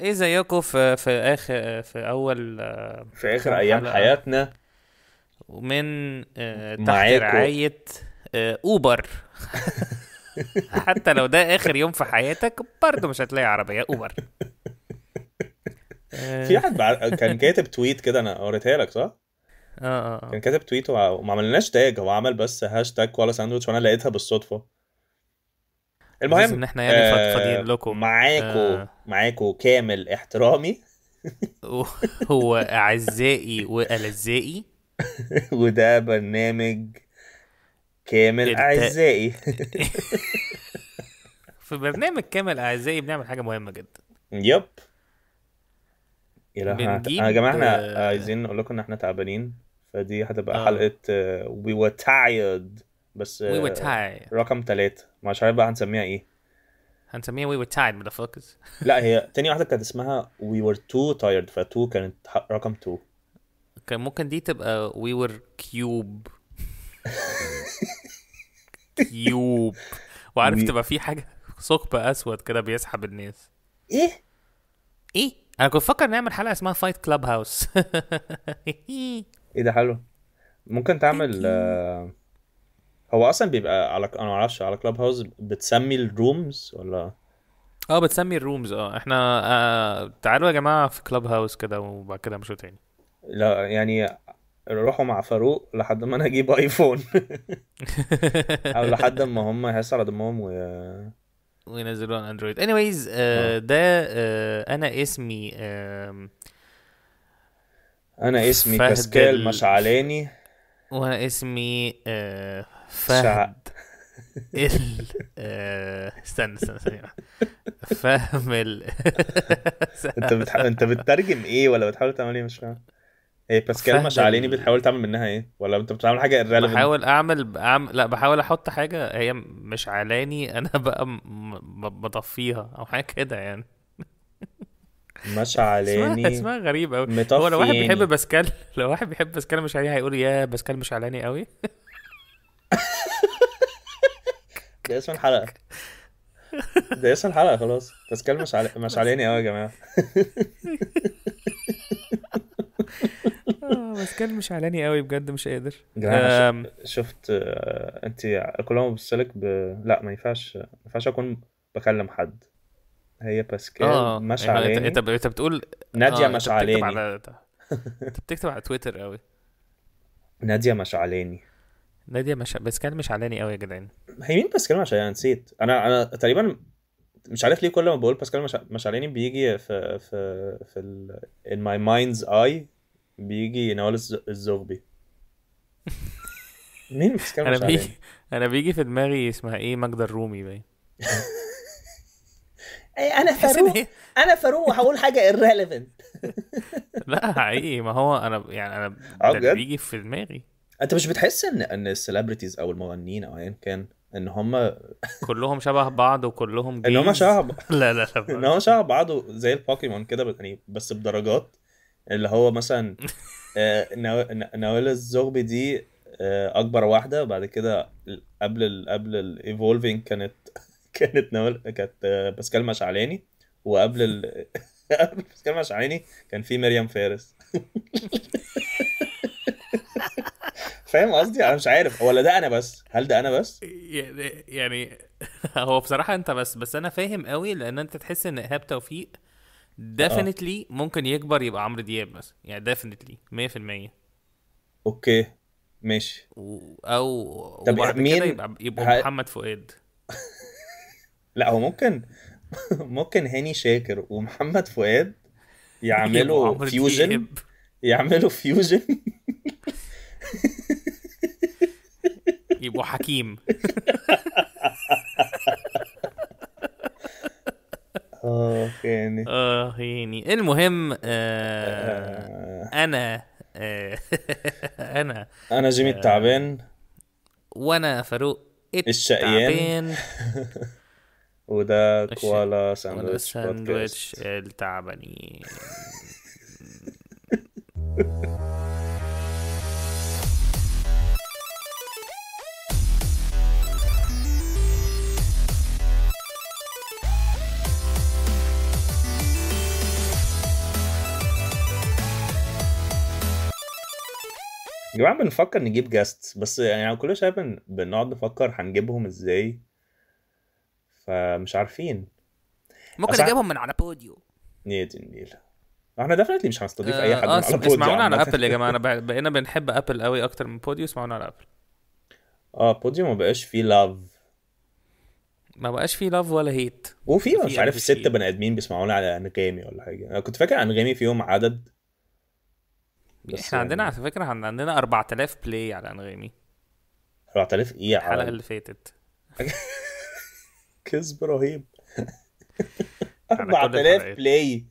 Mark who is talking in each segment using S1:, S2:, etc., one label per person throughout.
S1: ايه زيكم في في اخر في اول آه، في اخر ايام حياتنا من آه، تحت رعايه آه، اوبر حتى لو ده اخر يوم في حياتك برضه مش هتلاقي عربيه اوبر
S2: في حد كان كاتب تويت كده انا قريتها لك صح؟ اه اه كان كاتب تويت وما عملناش تاج هو عمل بس هاشتاج ولا ساندوتش وانا لقيتها بالصدفه المهم ان احنا يعني آه، فاضيين لكم معاكم آه
S1: معاكم كامل احترامي واعزائي والزائي
S2: وده برنامج كامل اعزائي
S1: في برنامج كامل اعزائي بنعمل حاجه مهمه جدا
S2: يب بنجيب آه، يا جماعه احنا آه، عايزين نقول لكم ان احنا تعبانين فدي هتبقى آه. حلقه وي وير تايرد بس وي وي تايد رقم ثلاثة مش عارف بقى هنسميها ايه
S1: هنسميها وي وير تايد مدفوكس لا هي
S2: تاني واحدة كانت اسمها وي وير تو تايرد فتو كانت رقم تو
S1: كان ممكن دي تبقى وي وير كيوب كيوب وعارف تبقى في حاجة ثقب اسود كده بيسحب الناس ايه ايه انا كنت بفكر نعمل حلقه اسمها فايت كلاب هاوس ايه ده
S2: حلو ممكن تعمل هو اصلا بيبقى على انا ما اعرفش على كلاب هاوس بتسمي الرومز ولا
S1: اه بتسمي الرومز اه احنا آه تعالوا يا جماعه في كلاب هاوس كده وبعد كده مشوا تاني لا يعني
S2: روحوا مع فاروق لحد ما انا اجيب ايفون او لحد ما هم هيسعوا على دمهم و
S1: وينزلوا على اندرويد اني وايز ده آه، انا اسمي انا اسمي باسكال مشعلاني وانا اسمي آه فهد ال آه... استنى استنى ثانية فهم ال
S2: انت بتح... انت بتترجم ايه ولا بتحاول تعمل ايه مش فاهم ايه باسكال مش عليني بتحاول تعمل منها ايه ولا انت بتعمل حاجه irrelevant بحاول
S1: اعمل لا بحاول احط حاجه هي مش علاني انا بقى م... بطفيها او حاجه كده يعني
S2: مش علاني اسمها غريب قوي هو لو واحد بيحب
S1: باسكال لو واحد بيحب باسكال مش علاني هيقول يا باسكال مش علاني قوي
S2: ده اسم الحلقه ده اسم الحلقه خلاص باسكال مش علي... مش عليني قوي يا جماعه
S1: آه، باسكال مش علاني قوي بجد مش قادر أم...
S2: شفت آه، انت كل ما ببص لك ب... لا ما ينفعش ما ينفعش اكون بكلم حد هي باسكال آه. مش إيه، إيه، علاني انت انت بتقول ناديه آه، مش علاني
S1: انت بتكتب على تويتر قوي ناديه مش علاني نادية مش كان مش علاني قوي يا جدعان هي مين باسكال
S2: مش انا نسيت انا انا تقريبا مش عارف ليه كل ما بقول باسكال مش مش علاني بيجي في في في ال... in my mind's eye بيجي نوال الزغبي
S1: مين باسكال مش انا بيجي انا بيجي في دماغي اسمها ايه ماجدة الرومي باين
S2: إيه، انا فاروق انا فاروق وهقول حاجه irrelevant
S1: لا حقيقي ما هو انا يعني انا آه، ده بيجي
S2: في دماغي انت مش بتحس ان ان السليبرتيز او المغنيين او ايا كان ان هم
S1: كلهم شبه بعض وكلهم ان هم شبه بعض لا لا لا ان هم
S2: شبه بعض زي البوكيمون كده يعني بس بدرجات اللي هو مثلا آه، نوال الزغبي دي آه، اكبر واحده وبعد كده قبل ال قبل الايفولفينج كانت كانت نوال كانت آه، باسكال مشعلاني وقبل ال... قبل باسكال مشعلاني كان في مريم فارس فاهم قصدي انا مش عارف ولا ده انا بس هل ده انا بس
S1: يعني هو بصراحه انت بس بس انا فاهم قوي لان انت تحس ان ايهاب توفيق ديفينتلي آه. ممكن يكبر يبقى عمرو دياب مثلا يعني ديفينتلي 100%
S2: اوكي ماشي و... او طب مين يبقى, يبقى ه... محمد فؤاد لا هو ممكن ممكن هاني شاكر ومحمد فؤاد يعملوا فيوجن يعملوا فيوجن
S1: يبقوا حكيم اه يعني اه يعني المهم آه، آه. آه، انا انا انا جيمي التعبان وانا فاروق الشقيان وده كوالا ساندويتش ساندويتش التعبانين
S2: يا جماعه بنفكر نجيب جاست بس يعني كل شويه بن... بنقعد نفكر هنجيبهم ازاي فمش عارفين
S1: ممكن أسع... نجيبهم من على بوديو يا دي النيله احنا ديفنتلي مش هنستضيف اي آه، حد آه, آه من على بوديو اسمعونا على ابل يا جماعه انا بقينا بنحب ابل قوي اكتر من بوديو اسمعونا على ابل
S2: اه بوديو ما بقاش فيه لاف ما بقاش فيه لاف ولا هيت وفي مش عارف ست بني ادمين بيسمعونا على انغامي ولا حاجه انا كنت فاكر انغامي فيهم عدد
S1: احنا عندنا يعني على فكره عندنا 4000 بلاي على انغامي 4000 ايه على الحلقه اللي فاتت
S2: كذب رهيب
S1: 4000 بلاي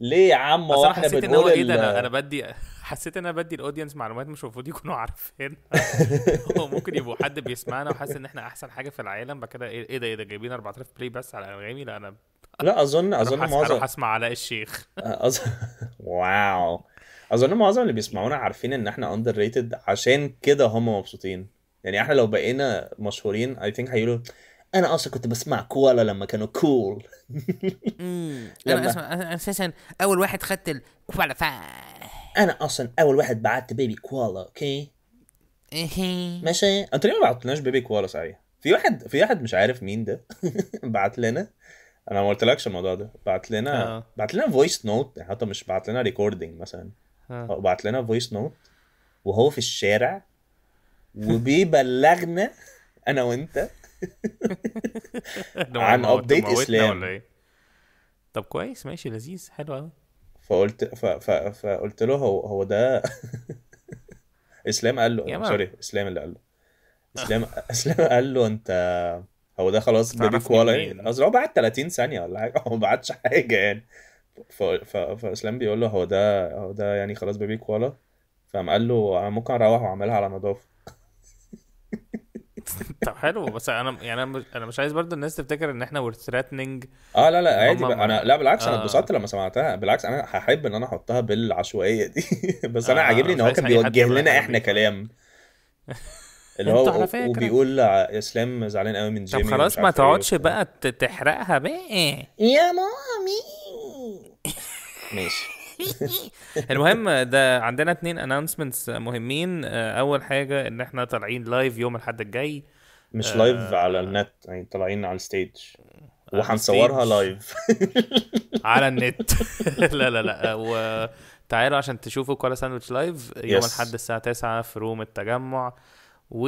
S1: ليه يا عم هو احنا بنقول ان هو ايه ده انا انا بدي حسيت ان انا بدي الاودينس معلومات مش المفروض يكونوا عارفين هو ممكن يبقوا حد بيسمعنا وحاسس ان احنا احسن حاجه في العالم بعد كده ايه, إيه ده ايه ده جايبين 4000 بلاي بس على انغامي لا انا لا اظن اظن معظم هسمع علاء الشيخ
S2: اظن واو اظن معظم اللي بيسمعونا عارفين ان احنا اندر ريتد عشان كده هم مبسوطين يعني احنا لو بقينا مشهورين اي ثينك هيقولوا انا اصلا كنت بسمع كوالا لما كانوا كول انا اسمع
S1: انا اساسا اول واحد خدت الكوالا فا انا اصلا اول واحد بعت بيبي
S2: كوالا اوكي ماشي انتوا ليه ما بعتلناش بيبي كوالا صحيح في واحد في واحد مش عارف مين ده بعت لنا انا ما قلتلكش الموضوع ده بعت لنا آه. بعت لنا فويس يعني نوت حتى مش بعت لنا ريكوردنج مثلا آه. وبعت لنا فويس نوت وهو في الشارع وبيبلغنا انا وانت
S1: عن ابديت اسلام ولا ايه؟ طب كويس ماشي لذيذ حلو قوي
S2: فقلت ف... ف... فقلت له هو هو ده اسلام قال له سوري اسلام اللي قال له اسلام اسلام قال له انت هو ده خلاص بيبي كوالا هو بعت 30 ثانيه ولا حاجه هو ما بعتش حاجه يعني ف... ف... فاسلام بيقول له هو ده هو ده يعني خلاص بيبي كوالا فقام قال له انا ممكن اروح واعملها على نظافه
S1: طب حلو بس انا يعني انا مش عايز برضو الناس تفتكر ان احنا وير ثريتنينج اه لا لا عادي بقى. انا لا بالعكس آه. انا اتبسطت
S2: لما سمعتها بالعكس انا هحب ان انا احطها بالعشوائيه دي بس انا آه عاجبني ان هو كان بيوجه لنا احنا كلام اللي هو على فكرة. وبيقول اسلام زعلان قوي من جيمي طب خلاص ما إيه تقعدش
S1: بقى تحرقها بقى
S2: يا مامي
S1: ماشي المهم ده عندنا اتنين اناونسمنتس مهمين آه، اول حاجه ان احنا طالعين لايف يوم الاحد الجاي مش آه لايف على النت يعني طالعين على الستيج وهنصورها لايف على النت لا لا لا آه، وتعالوا عشان تشوفوا كولا ساندويتش لايف يوم الاحد الساعه 9 في روم التجمع و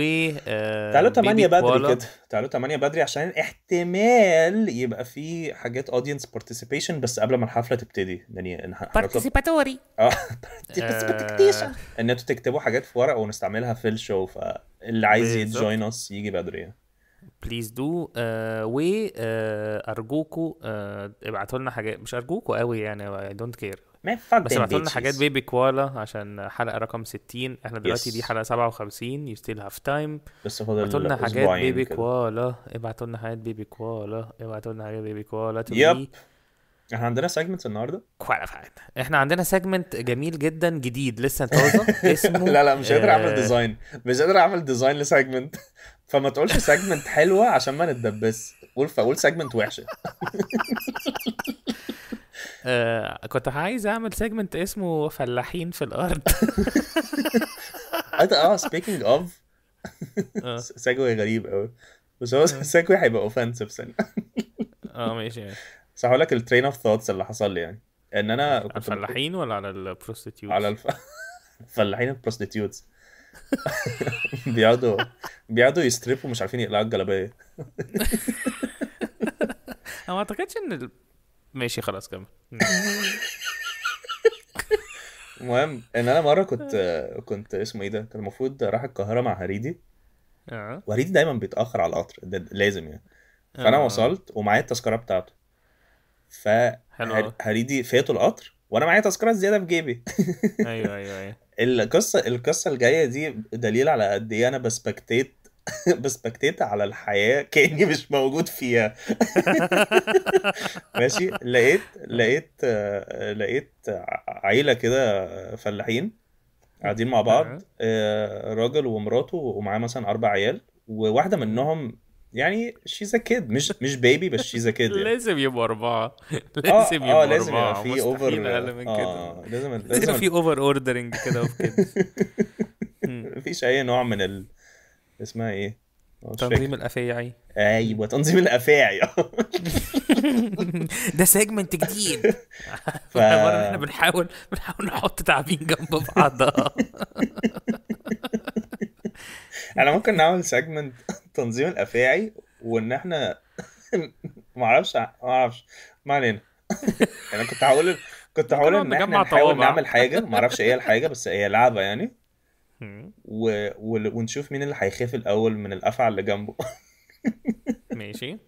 S1: آه، تعالوا 8 بدري كده تعالوا 8
S2: بدري عشان احتمال يبقى في حاجات اودينس بارتيسيبيشن بس قبل ما الحفله تبتدي يعني بارتيسيباتوري اه ان انتوا تكتبوا حاجات في ورق ونستعملها في الشو فاللي عايز يجوين اس يجي بدري
S1: بليز يعني. دو آه، وارجوكوا آه، ابعتوا لنا حاجات مش ارجوكوا قوي يعني اي دونت كير ما فاك بس بعتوا لنا حاجات بيبي كوالا عشان حلقه رقم 60 احنا دلوقتي yes. دي حلقه 57 يو ستيل هاف تايم بس فاضل ابعتوا لنا حاجات بيبي كوالا ابعتوا لنا حاجات بيبي كوالا ابعتوا لنا حاجات بيبي كوالا يب احنا عندنا سيجمنت النهارده كواليفايد احنا عندنا سيجمنت جميل جدا جديد لسه طازه اسمه لا لا مش قادر آه، اعمل ديزاين مش قادر اعمل ديزاين لسيجمنت فما تقولش سيجمنت حلوه عشان ما نتدبس قول فقول سيجمنت وحشه آه، كنت عايز اعمل سيجمنت اسمه فلاحين في الارض اه سبيكينج اوف سيجوي غريب قوي بس هو
S2: سيجوي آه. هيبقى اوفنسيف سنه اه ماشي بس هقول لك الترين اوف ثوتس اللي حصل لي
S1: يعني ان انا كنت الفلاحين ولا على البروستيتيوتس على
S2: الفلاحين البروستيتيوتس بيقعدوا بيقعدوا يستربوا مش عارفين يقلعوا الجلابيه
S1: انا ما اعتقدش ان
S2: ماشي خلاص كمل المهم ان انا مره كنت كنت اسمه ايه ده كان المفروض راح القاهره مع هريدي اه وهريدي دايما بيتاخر على القطر ده لازم يعني فانا آه. وصلت ومعايا التذكره بتاعته ف هريدي فاتوا القطر وانا معايا تذكره زياده في جيبي ايوه ايوه ايوه القصه القصه الجايه دي دليل على قد ايه انا بسبكتيت بسبكتيت على الحياه كاني مش موجود فيها ماشي لقيت لقيت لقيت عيله كده فلاحين قاعدين مع بعض آه، راجل ومراته ومعاه مثلا اربع عيال وواحده منهم يعني شيز كيد مش مش بيبي بس شيز كيد يعني.
S1: لازم يبقوا اربعه آه، لازم يبقوا اه لازم يبقى في اوفر آه، كده لازم لازم في اوفر اوردرنج كده كده
S2: مفيش اي نوع من ال... اسمها ايه؟ تنظيم الافاعي ايوه تنظيم الافاعي
S1: ده سيجمنت جديد
S2: ف... احنا بنحاول بنحاول نحط تعابين جنب بعضها احنا ممكن نعمل سيجمنت تنظيم الافاعي وان احنا معرفش معرفش ما علينا انا كنت هقول كنت هقول ان احنا نحاول نعمل حاجه معرفش ايه الحاجه بس هي لعبه يعني و... و... ونشوف مين اللي هيخاف الاول من الافعى اللي جنبه ماشي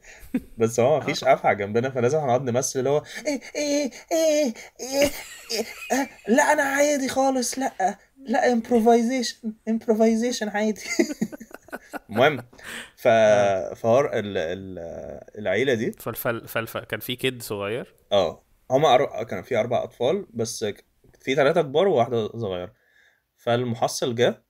S2: بس هو مفيش افعى آه. جنبنا فلازم هنقعد نمثل اللي هو ايه ايه ايه ايه, إيه، آه، لا انا عادي خالص لا آه، لا امبروفايزيشن امبروفايزيشن عادي المهم ف فهار ال... ال... العيله دي فالفل كان في كيد صغير اه هما أر... كان في اربع اطفال بس في ثلاثه كبار وواحده صغيره فالمحصل جه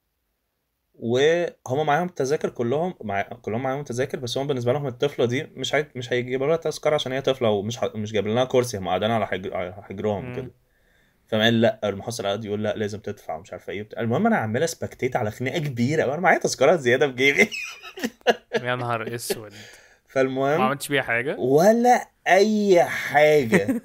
S2: وهم معاهم التذاكر كلهم مع... كلهم معاهم تذاكر بس هم بالنسبه لهم الطفله دي مش هي... مش هيجيبوا لها تذكره عشان هي طفله ومش ه... مش جايبين لها كرسي هم قاعدين على حجر... على حجرهم كده فما لا المحصل قعد يقول لا لازم تدفع ومش عارفه ايه المهم انا عمال اسبكتيت على خناقه كبيره وانا معايا تذكره زياده في جيبي
S1: يا نهار اسود
S2: فالمهم ما عملتش
S1: بيها حاجه ولا
S2: اي حاجه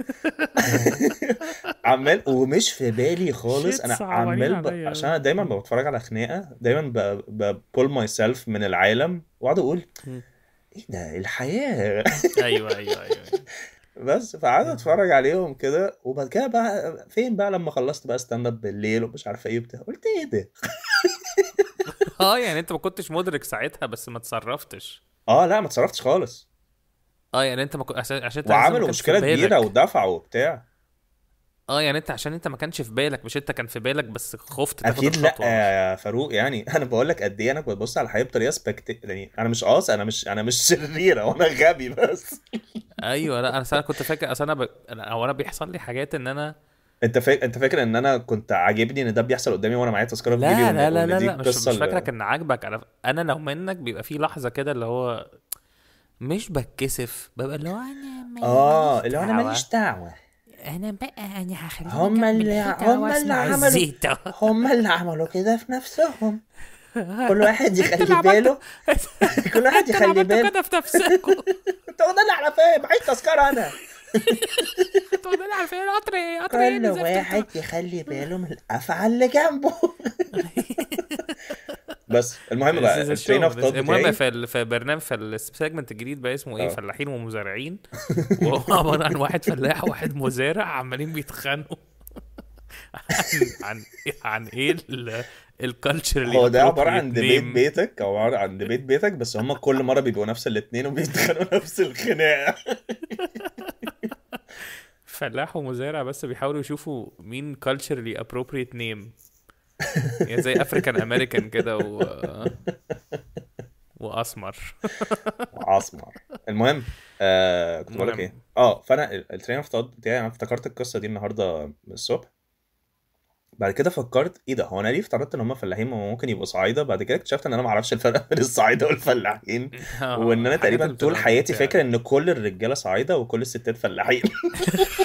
S2: عمال ومش في بالي خالص انا عمال ب... عشان انا دايما بتفرج على خناقه دايما ببول ماي سيلف من العالم واقعد اقول ايه ده إيه الحياه ايوه ايوه ايوه بس فقعدت اتفرج عليهم كده وبعد كده بقى فين بقى لما خلصت بقى ستاند اب بالليل ومش عارف ايه وبتاع قلت ايه ده
S1: اه يعني انت ما كنتش مدرك ساعتها بس ما اتصرفتش اه لا ما اتصرفتش خالص اه يعني انت ما كنت عشان عشان وعملوا مشكله كبيره ودفعوا وبتاع اه يعني انت عشان انت ما كانش في بالك مش انت كان في بالك بس خفت تاخد اكيد لا يا
S2: فاروق يعني انا بقول لك قد ايه انا ببص على الحياه بطريقه سبكت يعني انا مش قاص انا مش انا مش شرير
S1: وانا انا غبي بس ايوه لا انا كنت فاكر اصل انا ب... هو انا بيحصل لي حاجات ان انا
S2: انت فاكر انت فاكر ان انا كنت عاجبني ان ده بيحصل قدامي وانا معايا تذكره في لا لا لا لا, لا مش, مش فاكرك
S1: ان عاجبك انا انا لو منك بيبقى في لحظه كده اللي هو مش بتكسف ببقى اللي هو انا اه اللي هو انا ماليش دعوه انا بقى انا هخليك هم اللي هم اللي عملوا
S2: هم اللي عملوا كده في نفسهم
S1: كل واحد يخلي
S2: باله كل واحد يخلي باله كده في نفسكم انت اللي على فاهم عايز تذكره انا انتوا بنلعب عارفين قطر ايه قطر ايه كل واحد يخلي باله من الافعى اللي جنبه
S1: بس المهم بقى الترين اوف ثوت المهم في في برنامج في السيجمنت الجديد بقى اسمه ايه آه. فلاحين ومزارعين وهو عباره عن واحد فلاح وواحد مزارع عمالين بيتخانقوا عن عن ايه الكالتشر اللي هو ده عباره عن ديبيت
S2: بيتك او عباره عن ديبيت بيتك بس هم كل مره بيبقوا نفس الاثنين
S1: وبيتخانقوا نفس الخناقه فلاح ومزارع بس بيحاولوا يشوفوا مين culturally appropriate name يعني زي افريكان امريكان كده و واسمر
S2: واسمر المهم آه كنت بقول لك ايه اه فانا الترين اوف ثوت بتاعي انا افتكرت القصه دي النهارده الصبح بعد كده فكرت ايه ده هو انا ليه افترضت ان هم فلاحين ممكن يبقوا صعايده بعد كده اكتشفت ان انا ما اعرفش الفرق بين الصعايده والفلاحين آه، وان انا تقريبا طول حياتي فاكر ان كل الرجاله صعايده وكل الستات فلاحين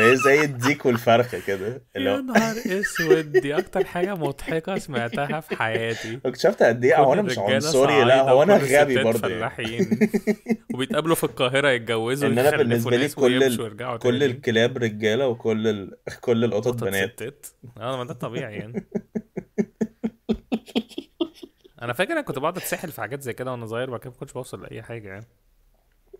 S2: فهي زي الديك والفرخه كده اللي هو يا نهار
S1: اسود دي اكتر حاجه مضحكه سمعتها في حياتي اكتشفت قد ايه هو انا مش عنصري لا هو انا غبي برضه يعني. فلاحين وبيتقابلوا في القاهره يتجوزوا ان انا بالنسبه لي كل ال... كل الكلاب
S2: رجاله وكل ال... كل القطط بنات
S1: اه ما ده طبيعي يعني انا فاكر انا كنت بقعد اتسحل في حاجات زي كده وانا صغير وبعد كده ما كنتش بوصل لاي حاجه يعني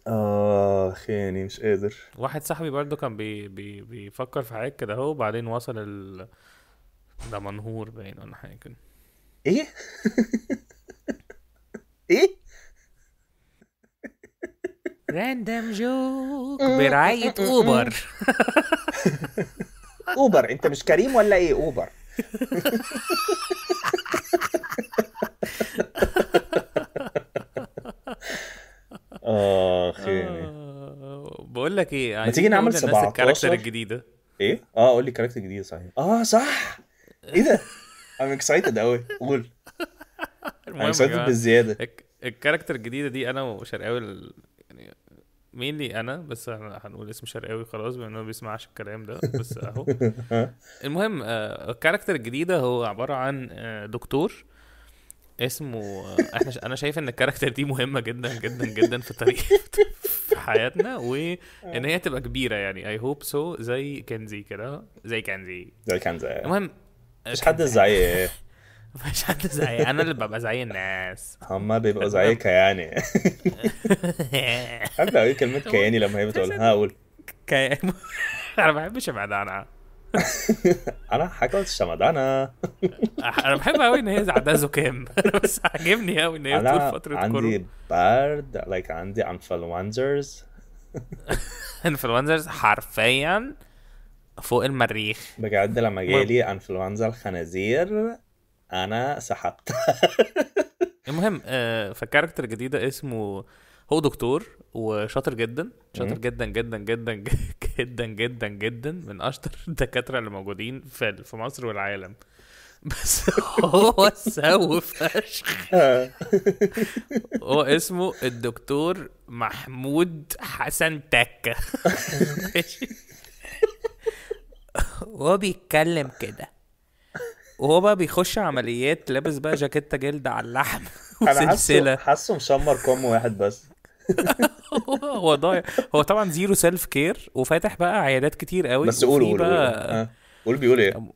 S2: اخ آه، يعني مش قادر
S1: واحد صاحبي برضه كان بي بي بيفكر في حاجات كده اهو وبعدين وصل ال ده منهور باين ولا حاجه كده ايه ايه راندم جوك برعاية اوبر
S2: اوبر انت مش كريم ولا ايه اوبر
S1: اه, يعني. آه، بقول لك ايه ما تيجي نعمل 17 الكاركتر
S2: الجديده ايه اه قول لي كاركتر جديده صحيح اه صح ايه ده ام اكسايتد قوي قول ام اكسايتد بالزياده
S1: الكاركتر الجديده دي انا وشرقاوي يعني مين لي انا بس احنا هنقول اسم شرقاوي خلاص بما انه ما بيسمعش الكلام ده بس اهو المهم آه، الكاركتر الجديده هو عباره عن آه، دكتور اسمه احنا ش... انا شايف ان الكاركتر دي مهمه جدا جدا جدا في طريقه في حياتنا وان آه. هي تبقى كبيره يعني اي هوب سو زي كنزي كده زي كنزي
S2: زي كنزي المهم
S1: مش حد زي مش حد زي انا اللي ببقى زي الناس هما بيبقوا زي كياني حابب كلمه كياني لما
S2: هي بتقولها اقول كياني
S1: انا ما بحبش ابعد عنها
S2: انا حكوت الشمدانة
S1: انا بحب قوي ان هي عندها زكام بس عاجبني قوي ان هي طول فتره كورونا عندي
S2: بارد لايك عندي انفلونزرز
S1: انفلونزرز حرفيا فوق المريخ بجد لما جالي
S2: انفلونزا الخنازير
S1: انا سحبت المهم آه، فكاركتر جديده اسمه هو دكتور وشاطر جدا شاطر جدا جدا جدا جدا جدا جدا من اشطر الدكاتره اللي موجودين في في مصر والعالم بس هو سو فشخ هو اسمه الدكتور محمود حسن تكه وهو بيتكلم كده وهو بقى بيخش عمليات لابس بقى جاكيته جلد على اللحم وسلسله حاسه مشمر
S2: كم واحد بس
S1: هو ضايع هو طبعا زيرو سيلف كير وفاتح بقى عيادات كتير قوي بس قول قول آه. قول بيقول ايه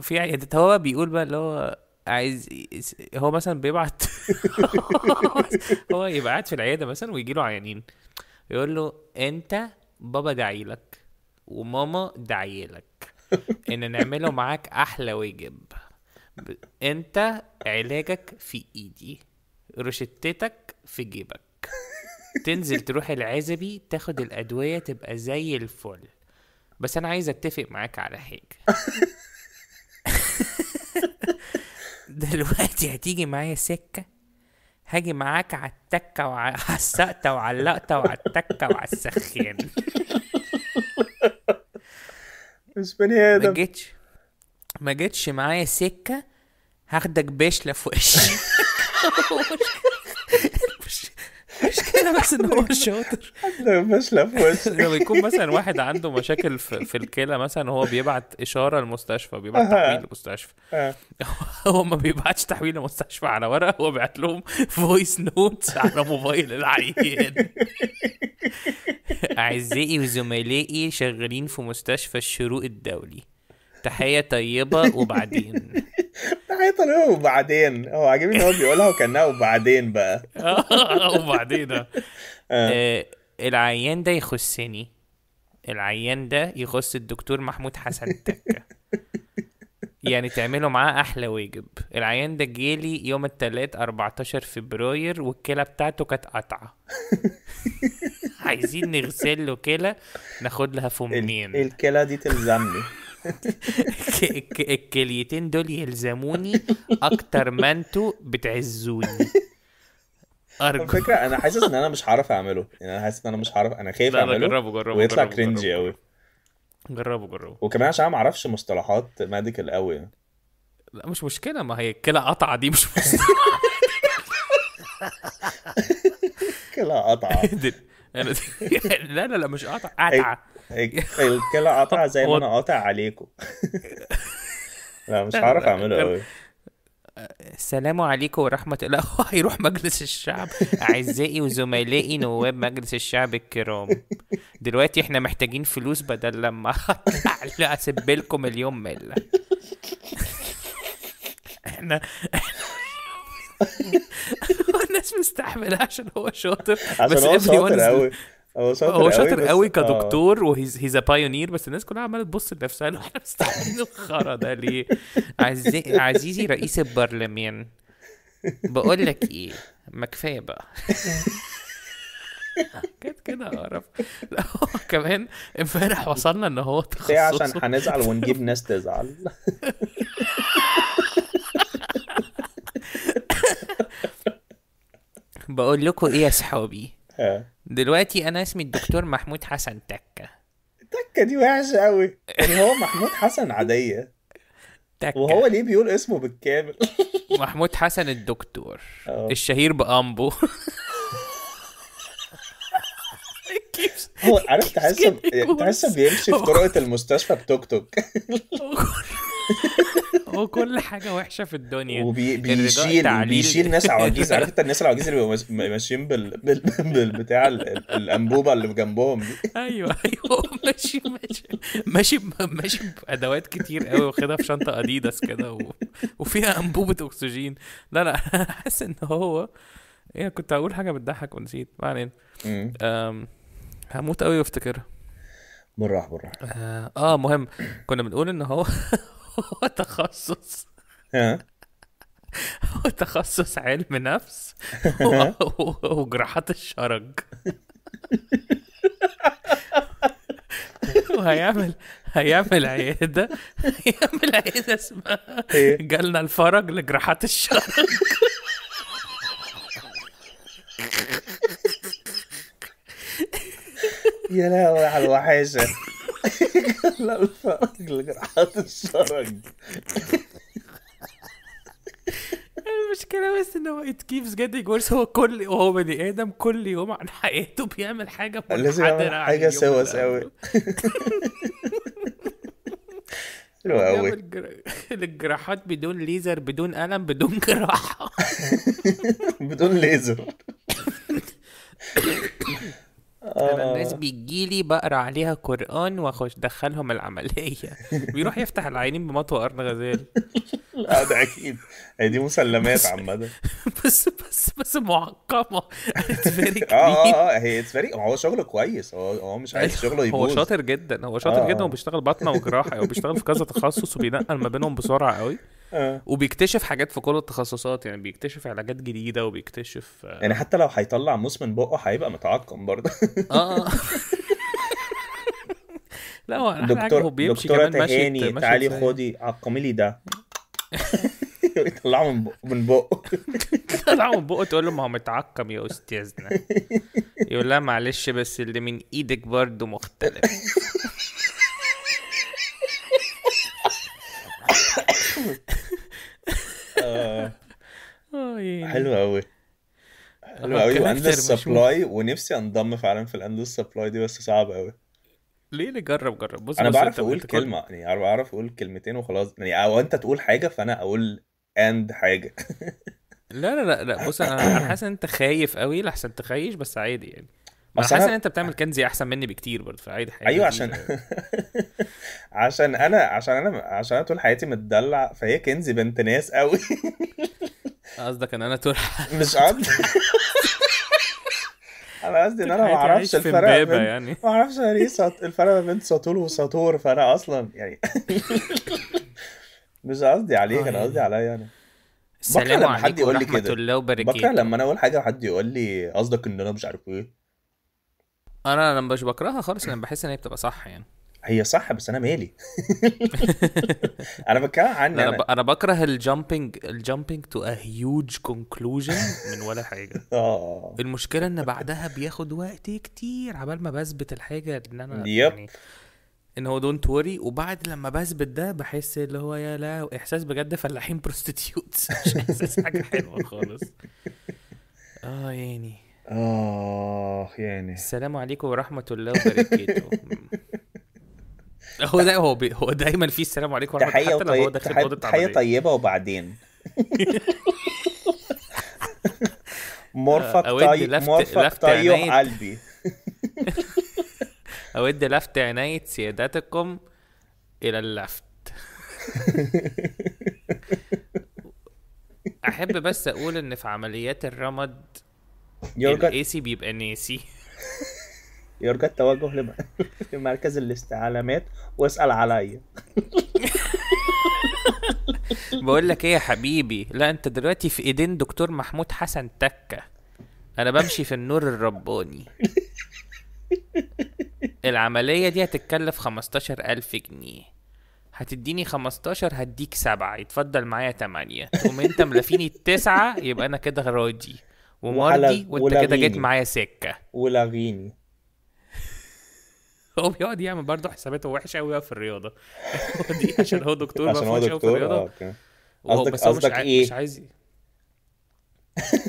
S1: في عيادات هو بيقول بقى اللي هو عايز هو مثلا بيبعت هو يبقى قاعد في العياده مثلا ويجي له عيانين يقول له انت بابا دعيلك وماما دعيلك ان نعمله معاك احلى واجب انت علاجك في ايدي روشتتك في جيبك تنزل تروح العزبي تاخد الادويه تبقى زي الفل بس انا عايز اتفق معاك على حاجه دلوقتي هتيجي معايا سكه هاجي معاك على التكه وعلى السقطه وعلى اللقطه وعلى التكه وعلى السخان مش بني ادم ما جيتش ما جيتش معايا سكه هاخدك باشلة في وشي
S2: مش كده بس ان هو شاطر مش لو
S1: يعني يكون مثلا واحد عنده مشاكل في, في الكلى مثلا هو بيبعت اشاره للمستشفى بيبعت تحويل للمستشفى أه. هو ما بيبعتش تحويل للمستشفى على ورقه هو بيبعت لهم فويس نوت على موبايل العيان اعزائي وزملائي شغالين في مستشفى الشروق الدولي تحيه طيبه وبعدين
S2: تحيه طيبه وبعدين هو عاجبني ان هو بيقولها وكانها وبعدين بقى
S1: آه، وبعدين آه. آه. آه. العيان ده يخصني العيان ده يخص الدكتور محمود حسن التكة يعني تعملوا معاه احلى واجب العيان ده جيلي يوم الثلاث 14 فبراير والكلى بتاعته كانت قطعه عايزين نغسل له كلى ناخد لها فمين
S2: الكلى دي تلزمني
S1: الكليتين دول يلزموني اكتر ما انتوا بتعزوني ارجو فكرة انا حاسس ان
S2: انا مش هعرف اعمله يعني انا حاسس ان انا مش هعرف انا خايف لا اعمله لا جربه جربه ويطلع جربه كرنجي قوي
S1: جربه جربه
S2: وكمان عشان ما اعرفش مصطلحات ميديكال قوي يعني
S1: لا مش مشكله ما هي الكلى قطعه دي مش مشكله كلى قطعه لا لا لا مش قطعه قطعه إيه،
S2: إيه، الكلى قاطعة زي ما انا قاطع عليكم لا مش هعرف اعمله قوي
S1: السلام عليكم ورحمة الله هيروح مجلس الشعب أعزائي وزملائي نواب مجلس الشعب الكرام دلوقتي احنا محتاجين فلوس بدل لما أسيب لكم اليوم ملة احنا الناس مستحملة عشان هو شاطر عشان هو شاطر قوي هو شاطر هو شاطر قوي, قوي آه. كدكتور وهيز ا بايونير بس الناس كلها عماله تبص لنفسها اللي احنا مستعملين الخرا ده ليه؟ عزي... عزيزي رئيس البرلمان بقول لك ايه ما كفايه بقى كانت كده لا هو كمان امبارح وصلنا ان هو تخصص عشان هنزعل ونجيب ناس تزعل بقول لكم ايه يا صحابي آه. دلوقتي انا اسمي الدكتور محمود حسن تكه
S2: تكه دي وحشه قوي يعني هو محمود حسن عاديه تكة. وهو ليه بيقول اسمه بالكامل
S1: محمود حسن الدكتور أوه. الشهير بامبو
S2: هو عارف تحسه تحسه بيمشي في طرقه المستشفى بتوك توك وكل
S1: حاجه وحشه في الدنيا وبيشيل بيشيل ناس عواجيز عارف انت
S2: الناس العواجيز اللي ماشيين بال... بال... الانبوبه اللي جنبهم دي
S1: ايوه ايوه ماشي ماشي ماشي ماشي بادوات كتير قوي واخدها في شنطه اديداس كده و... وفيها انبوبه اكسجين لا لا حاسس ان هو ايه كنت هقول حاجه بتضحك ونسيت ما علينا هموت قوي وافتكرها بالراحه بالراحه آه, اه مهم كنا بنقول ان هو هو تخصص هو تخصص علم نفس وجراحات الشرج وهيعمل هيعمل عياده هيعمل عياده اسمها إيه؟ جالنا الفرج لجراحات الشرج
S2: يا لهوي على الوحاشه لا الفرج لجرحات الشرج
S1: المشكلة بس ان هو ات كيفز جيتنج ورث هو كل وهو بني ادم كل يوم عن حياته بيعمل حاجة لازم يعمل حاجة سوس سوا حلو قوي الجراحات بدون ليزر بدون قلم بدون جراحة بدون ليزر آه. انا الناس بتجيلي بقرا عليها قران واخش دخلهم العمليه بيروح يفتح العينين بمطوى قرن غزال لا ده اكيد
S2: هي دي مسلمات عامه
S1: بس بس بس معقمه اتس
S2: آه، فيري اه اه هي اتس فيري هو شغله كويس هو هو مش عايز أيوه، شغله يبوظ هو شاطر جدا هو شاطر جدا آه. وبيشتغل بطنه وجراحه يعني، وبيشتغل
S1: في كذا تخصص وبينقل ما بينهم بسرعه قوي آه. وبيكتشف حاجات في كل التخصصات يعني بيكتشف علاجات جديده وبيكتشف يعني حتى لو
S2: هيطلع موس من بقه هيبقى متعقم برضه اه
S1: لا هو دكتور دكتوره تهاني تعالي خدي عقمي لي ده يطلعه من بقه من بقه يطلعه من بقه تقول له ما هو متعقم يا استاذنا يقول لها معلش بس اللي من ايدك برضه مختلف
S2: آه. حلو قوي حلو قوي واندلس سبلاي ونفسي انضم فعلا في الاندلس سبلاي دي بس صعب قوي
S1: ليه نجرب جرب بص انا بص بعرف اقول كلمه
S2: يعني بعرف اقول كلمتين وخلاص يعني او انت تقول حاجه فانا اقول اند حاجه
S1: لا لا لا لا بص انا حاسس ان انت خايف قوي لحسن تخيش بس عادي يعني ما انا حاسس ان انت بتعمل كنزي احسن مني بكتير برضه فعادي حاجه ايوه عشان يعني.
S2: عشان انا عشان انا عشان انا طول حياتي متدلع فهي كنزي بنت ناس قوي
S1: قصدك ان انا طول مش
S2: قصدي انا قصدي ان انا ما اعرفش الفرق بين يعني. ما اعرفش ايه سط... الفرق بين سطول وسطور فانا اصلا يعني مش قصدي عليك انا قصدي
S1: عليا انا يعني. السلام لما حد يقول لي كده الله وبركاته بكره لما
S2: انا اقول حاجه وحد يقول لي قصدك ان انا مش عارف ايه
S1: انا انا مش بكرهها خالص انا بحس ان هي بتبقى صح يعني
S2: هي صح بس انا
S1: مالي انا بتكلم عني انا ب... انا بكره الجامبنج الجامبنج تو ا هيوج كونكلوجن من ولا حاجه اه المشكله ان بعدها بياخد وقت كتير عبال ما بثبت الحاجه ان انا يب. يعني ان هو دونت وري وبعد لما بثبت ده بحس اللي هو يا لا احساس بجد فلاحين بروستيتيوتس مش احساس حاجه حلوه خالص اه يعني اه يعني السلام عليكم ورحمه الله وبركاته هو ده هو بي هو دايما في السلام عليكم ورحمه الله حتى لو هو داخل اوضه تحيه طيبه وبعدين مرفق آه، طيب مرفق طيب قلبي اود لفت عناية سيادتكم الى اللفت احب بس اقول ان في عمليات الرمد الاي سي بيبقى ناسي
S2: يرجى التوجه لمركز
S1: الاستعلامات واسأل عليا بقول لك ايه يا حبيبي لا انت دلوقتي في ايدين دكتور محمود حسن تكه انا بمشي في النور الرباني العملية دي هتتكلف خمستاشر ألف جنيه هتديني خمستاشر هديك سبعة يتفضل معايا تمانية تقوم انت ملافيني التسعة يبقى انا كده راضي ومرضي وانت كده جيت معايا سكة ولغيني هو بيقعد يعمل برضه حساباته وحش قوي في الرياضه دي عشان هو دكتور عشان هو دكتور في الرياضه آه، قصدك قصدك ايه مش عايز ايه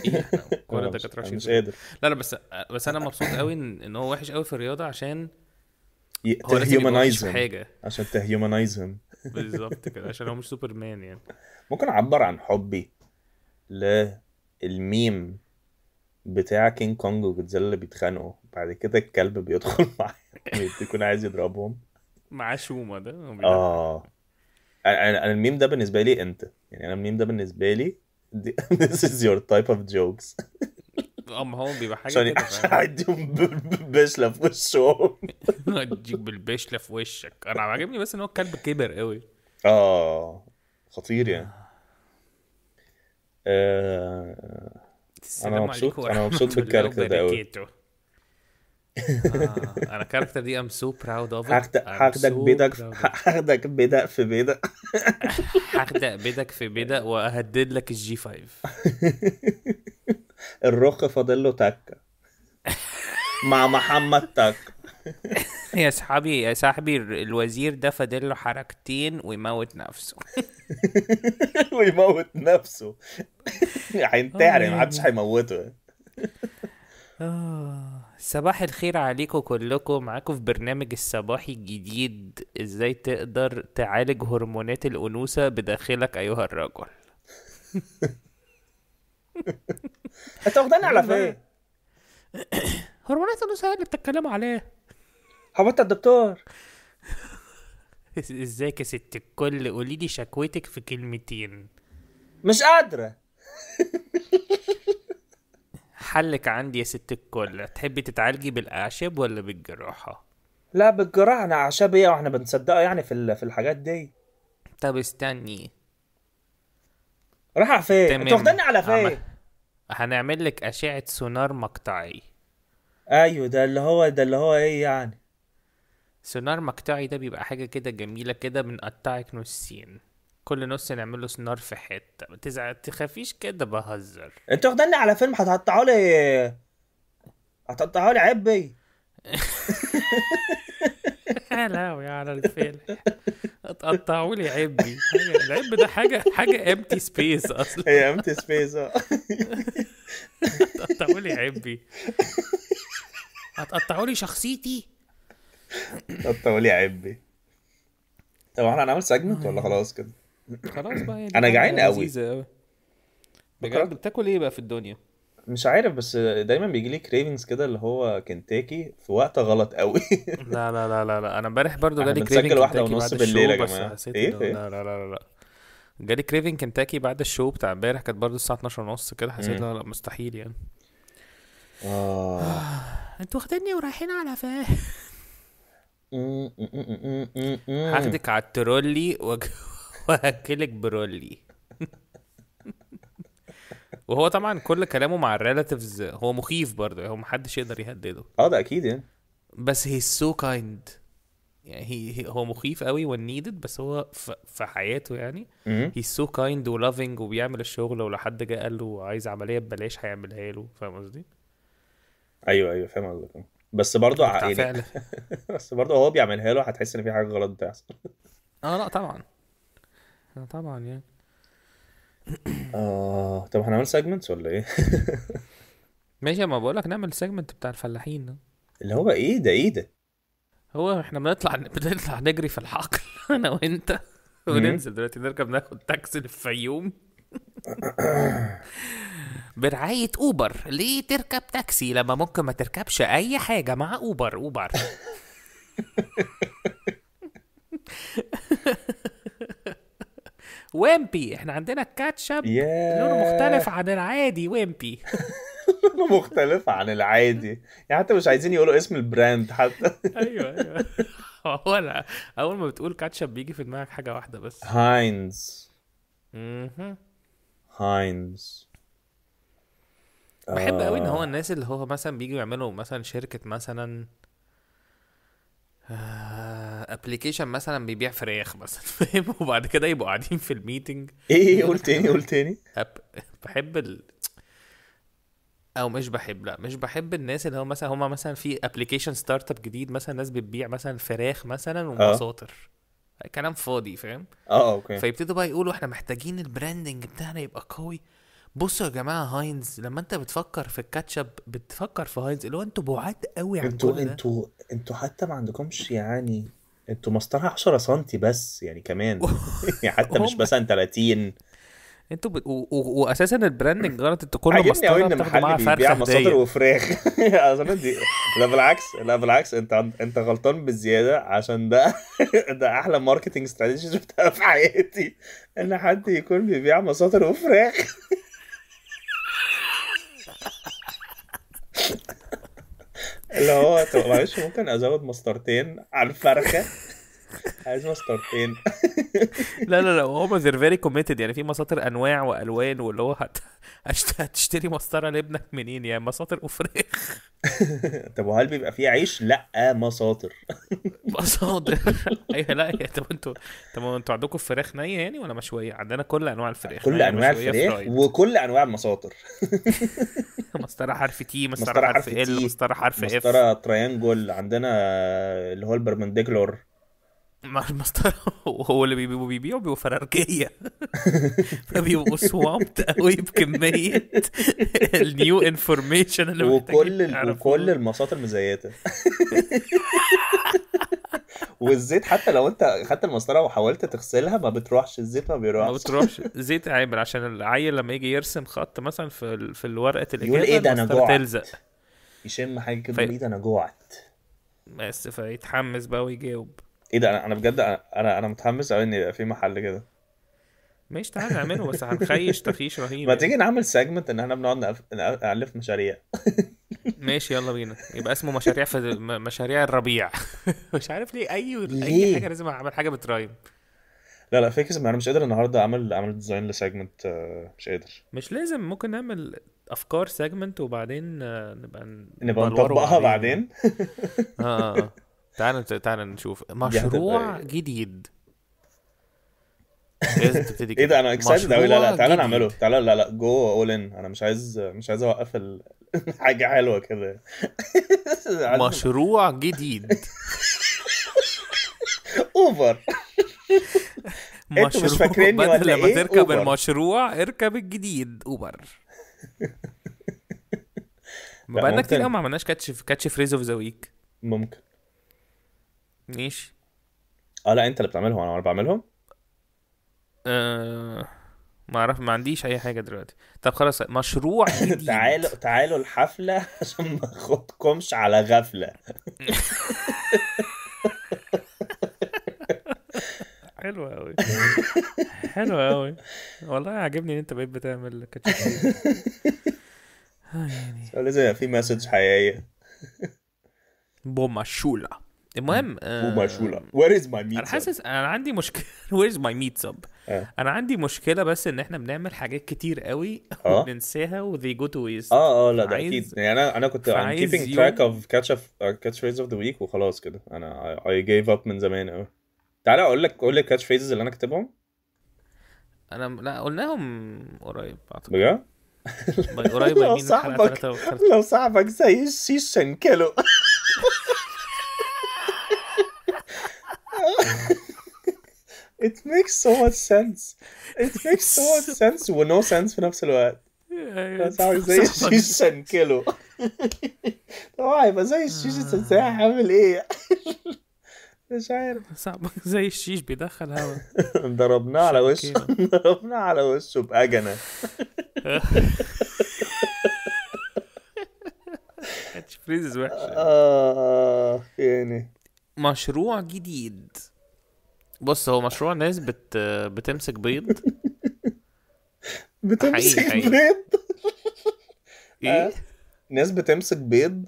S1: كل الدكاتره مش قادر لا لا بس بس انا مبسوط قوي ان, إن هو وحش قوي في الرياضه عشان هو حاجه عشان تهيومنايزهم بالظبط كده عشان هو مش سوبر مان يعني
S2: ممكن اعبر عن حبي للميم بتاع كينج كونج وجودزيلا اللي بيتخانقوا بعد كده الكلب بيدخل معاهم يكون عايز يضربهم
S1: معاه شومه ده اه
S2: انا انا الميم ده بالنسبه لي انت يعني انا الميم ده بالنسبه لي this is your type of jokes
S1: اما آه، هو بيبقى حاجه عشان اديهم بشلة في وشهم اديك بالبشله في وشك انا عاجبني بس ان هو الكلب كبر قوي
S2: اه خطير يعني آه... انا مبسوط انا مبسوط في الكاركتر ده قوي
S1: آه. انا الكاركتر دي ام سو براود اوف هاخدك بيدك
S2: هاخدك بيدق في بيدق هاخدك
S1: بيدك في بيدق وهدد لك الجي 5
S2: الرخ فاضل له
S1: تكه مع محمد تك يا صاحبي يا صاحبي الوزير ده فاضل له حركتين ويموت نفسه
S2: ويموت نفسه هينتحر يعني محدش آه. هيموته
S1: آه. صباح الخير عليكم كلكم معاكم في برنامج الصباحي الجديد ازاي تقدر تعالج هرمونات الانوثه بداخلك ايها الرجل انت واخداني على فين هرمونات الانوثه اللي بتتكلموا عليها هو انت الدكتور ازيك يا ست الكل قولي لي شكوتك في كلمتين مش قادرة حلك عندي يا ست الكل تحبي تتعالجي بالاعشاب ولا بالجراحة
S2: لا بالجراحة انا
S1: اعشاب ايه واحنا بنصدقه يعني في في الحاجات دي طب استني رايحة فين؟ انت واخدني على فين؟ هنعمل لك اشعة سونار مقطعي ايوه ده اللي هو ده اللي هو ايه يعني سونار مقطعي ده بيبقى حاجة كده جميلة كده بنقطعك نصين كل نص نعمل له سونار في حتة ما تزعل تخافيش كده بهزر انت
S2: واخدني على فيلم هتقطعوا لي
S1: هتقطعوا لي عبي حلاوي على الفيلم هتقطعوا لي عبي العب ده حاجه حاجه امتي سبيس اصلا هي امتي سبيس اه هتقطعوا لي عبي هتقطعوا لي شخصيتي
S2: طب ليه عبي طب احنا هنعمل سجمنت ولا آه. خلاص كده
S1: خلاص بقى يعني انا جعان قوي
S2: بجد بتاكل ايه بقى في الدنيا مش عارف بس دايما بيجي لي كريفنجز كده اللي هو كنتاكي في وقت غلط قوي لا لا لا لا لا انا امبارح برضو جالي كريفنج بنسجل واحده ونص بالليل يا جماعه ايه لا
S1: لا لا لا جالي كريفنج كنتاكي بعد الشو بتاع امبارح كانت برضه الساعه 12 ونص كده حسيت لا لا مستحيل يعني اه انتوا واخديني ورايحين على فين هاخدك على الترولي واكلك برولي وهو طبعا كل كلامه مع الريلاتيفز هو مخيف برضه هو محدش يقدر يهدده اه ده اكيد يعني بس هي سو كايند يعني هي هو مخيف قوي والنيدد بس هو في حياته يعني هي سو كايند ولافينج وبيعمل الشغل ولو حد جه قال له عايز عمليه ببلاش هيعملها له فاهم قصدي؟
S2: ايوه ايوه فاهم قصدك بس برضه ع... يعني بس برضه هو بيعملها له هتحس ان في حاجه غلط بتحصل
S1: اه لا طبعا آه، طبعا يعني
S2: اه طب هنعمل سيجمنتس ولا ايه؟
S1: ماشي ما بقولك نعمل سيجمنت بتاع الفلاحين اللي هو ايه ده ايه ده؟ هو احنا بنطلع بنطلع نجري في الحقل انا وانت وننزل دلوقتي نركب ناخد تاكسي للفيوم برعاية أوبر ليه تركب تاكسي لما ممكن ما تركبش أي حاجة مع أوبر أوبر ويمبي احنا عندنا الكاتشب لونه مختلف عن العادي ويمبي لونه مختلف
S2: عن العادي يعني حتى مش عايزين يقولوا اسم البراند حتى ايوه
S1: ايوه ولا اول ما بتقول كاتشب بيجي في دماغك حاجه واحده بس
S2: هاينز هاينز بحب قوي ان هو
S1: آه. الناس اللي هو مثلا بيجوا يعملوا مثلا شركه مثلا ابلكيشن آه، مثلا بيبيع فراخ مثلا فاهم وبعد كده يبقوا قاعدين في الميتنج ايه, إيه، قول تاني قول تاني بحب ال... او مش بحب لا مش بحب الناس اللي هو مثلا هما مثلا في ابلكيشن ستارت اب جديد مثلا ناس بتبيع مثلا فراخ مثلا آه. ومساطر كلام فاضي فاهم اه اوكي فيبتدوا بقى يقولوا احنا محتاجين البراندنج بتاعنا يبقى قوي بصوا يا جماعه هاينز لما انت بتفكر في الكاتشب بتفكر في هاينز اللي هو انتوا بعاد
S2: قوي عن انتوا انتوا انتوا حتى ما عندكمش يعني انتوا مسطرها 10 سم بس يعني كمان يعني حتى مش مثلا 30
S1: انتوا ب... و... و... واساسا البراندنج غلط انت كل مسطره قوي ان محل بيبيع مصادر وفراخ دي...
S2: لا بالعكس لا بالعكس انت انت غلطان بالزياده عشان ده ده احلى ماركتنج استراتيجي شفتها في حياتي ان حد يكون بيبيع مصادر وفراخ اللي هو طب معلش ممكن ازود مسطرتين على الفرخه عايز مسطرتين
S1: لا لا لا هو ذير فيري كوميتد يعني في مساطر انواع والوان واللي هو هت... هتشتري مسطره لابنك منين يعني مساطر وفراخ
S2: طب وهل بيبقى فيه عيش؟ لا مساطر
S1: مساطر ايوه لا يا طب انتوا طب انتوا عندكم فراخ نيه يعني ولا مشويه؟ عندنا كل انواع الفراخ كل انواع الفراخ
S2: وكل انواع المساطر
S1: مسطره حرف تي
S2: مسطره حرف ال مسطره حرف اف مسطره تريانجل عندنا اللي هو البرمنديكولر
S1: مارش ماستر هو اللي بيبيعوا بيبيعوا بيبقوا فرارجيه فبيبقوا سوامت قوي بكميه النيو انفورميشن اللي
S2: وكل وكل المصادر مزيته والزيت حتى لو انت خدت المسطره وحاولت تغسلها ما بتروحش الزيت ما بيروحش ما بتروحش
S1: زيت عابر عشان العيل لما يجي يرسم خط مثلا في في ورقه الاجابه يقول ايه ده انا جوعت تلزق يشم حاجه كده ف... ايه ده انا جوعت بس فيتحمس بقى ويجاوب
S2: ايه ده انا انا بجد انا انا متحمس قوي ان يبقى في محل كده
S1: ماشي تعالى نعمله بس هنخيش تخيش رهيب ما يعني. تيجي
S2: نعمل سيجمنت ان احنا بنقعد نالف مشاريع
S1: ماشي يلا بينا يبقى اسمه مشاريع في مشاريع الربيع مش عارف ليه اي اي حاجه لازم اعمل حاجه بترايم
S2: لا لا فيكس انا مش قادر النهارده اعمل اعمل ديزاين لسيجمنت آه، مش قادر
S1: مش لازم ممكن نعمل افكار سيجمنت وبعدين آه، نبقى نبقى نطبقها بعدين اه, آه. تعال تعال نشوف مشروع إيه؟ جديد لازم إيه، تبتدي ايه ده انا اكسايتد قوي لا لا تعالى نعمله
S2: تعالى لا لا جو اول ان انا مش عايز مش عايز اوقف حاجه حلوه كده مشروع جديد اوفر
S1: مشروع مش فاكرين بدل لما إيه؟ تركب المشروع اركب الجديد اوبر
S2: بقالنا كتير قوي ما
S1: عملناش كاتش كاتش فريز اوف ذا ويك ممكن ماشي
S2: اه لا انت اللي بتعملهم انا بعملهم
S1: آه ما اعرف ما عنديش اي حاجه دلوقتي طب خلاص مشروع تعالوا
S2: تعالوا الحفله عشان ما اخدكمش على غفله
S1: حلو قوي حلو قوي والله عاجبني ان انت بقيت بتعمل كاتشب
S2: آه، يعني لازم يبقى في مسج حقيقيه
S1: بوما شولا المهم شو وير از ماي ميت انا حاسس انا عندي مشكله وير از ماي ميت سب انا عندي مشكله بس ان احنا بنعمل حاجات كتير قوي آه. وبننساها وذي جو تو ويست اه اه لا ده اكيد يعني انا انا كنت I'm keeping تراك اوف
S2: كاتش اوف كاتش فريز اوف ذا ويك وخلاص كده انا اي جيف اب من زمان قوي تعالى اقول لك قول لي الكاتش فريزز اللي انا كاتبهم
S1: انا لا قلناهم قريب اعتقد بجد؟ قريب لو صاحبك لو صاحبك
S2: زي الشيش شنكله it makes so much sense it makes so much sense و no sense في نفس الوقت
S1: بس هتعمل زي الشيشه
S2: كيلو طبعا هيبقى زي الشيشه ساعة عامل ايه
S1: مش عارف صعب زي الشيش بيدخل هوا ضربناه على وشه ضربناه على وشه بأجنة كاتش فريزز وحشة اه يعني مشروع جديد بص هو مشروع ناس بت بتمسك بيض بتمسك حقيقي حقيقي. بيض ايه آه. ناس بتمسك بيض